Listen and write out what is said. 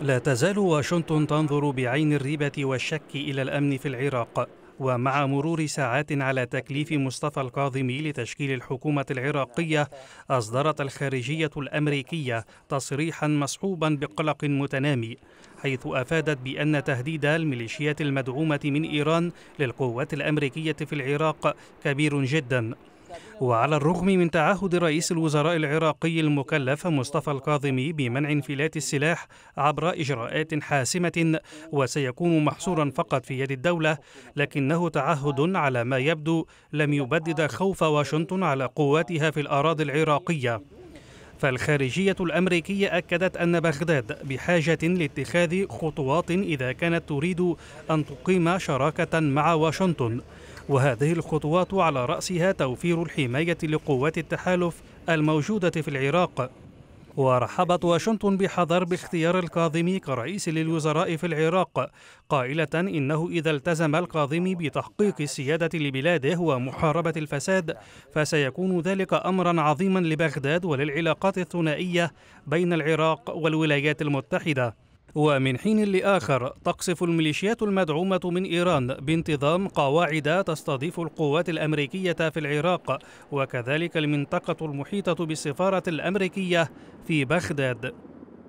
لا تزال واشنطن تنظر بعين الريبة والشك إلى الأمن في العراق ومع مرور ساعات على تكليف مصطفى الكاظمي لتشكيل الحكومة العراقية أصدرت الخارجية الأمريكية تصريحا مصحوبا بقلق متنامي حيث أفادت بأن تهديد الميليشيات المدعومة من إيران للقوات الأمريكية في العراق كبير جداً وعلى الرغم من تعهد رئيس الوزراء العراقي المكلف مصطفى الكاظمي بمنع انفلات السلاح عبر إجراءات حاسمة وسيكون محصورا فقط في يد الدولة لكنه تعهد على ما يبدو لم يبدد خوف واشنطن على قواتها في الأراضي العراقية فالخارجية الأمريكية أكدت أن بغداد بحاجة لاتخاذ خطوات إذا كانت تريد أن تقيم شراكة مع واشنطن وهذه الخطوات على رأسها توفير الحماية لقوات التحالف الموجودة في العراق ورحبت واشنطن بحذر باختيار الكاظمي كرئيس للوزراء في العراق قائلة إنه إذا التزم الكاظمي بتحقيق السيادة لبلاده ومحاربة الفساد فسيكون ذلك أمرا عظيما لبغداد وللعلاقات الثنائية بين العراق والولايات المتحدة ومن حين لآخر تقصف الميليشيات المدعومة من إيران بانتظام قواعد تستضيف القوات الأمريكية في العراق وكذلك المنطقة المحيطة بالسفارة الأمريكية في بغداد